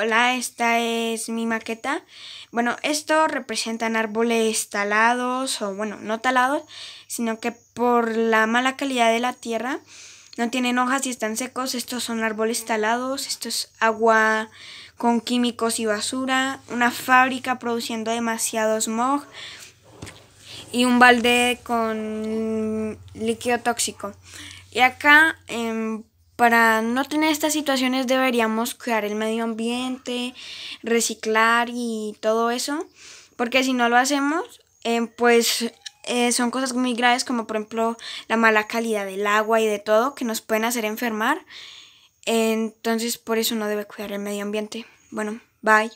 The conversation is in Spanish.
Hola, esta es mi maqueta. Bueno, esto representan árboles talados o bueno, no talados, sino que por la mala calidad de la tierra no tienen hojas y están secos. Estos son árboles talados, esto es agua con químicos y basura, una fábrica produciendo demasiado smog y un balde con líquido tóxico. Y acá em, para no tener estas situaciones deberíamos cuidar el medio ambiente, reciclar y todo eso, porque si no lo hacemos, eh, pues eh, son cosas muy graves como por ejemplo la mala calidad del agua y de todo que nos pueden hacer enfermar. Entonces por eso no debe cuidar el medio ambiente. Bueno, bye.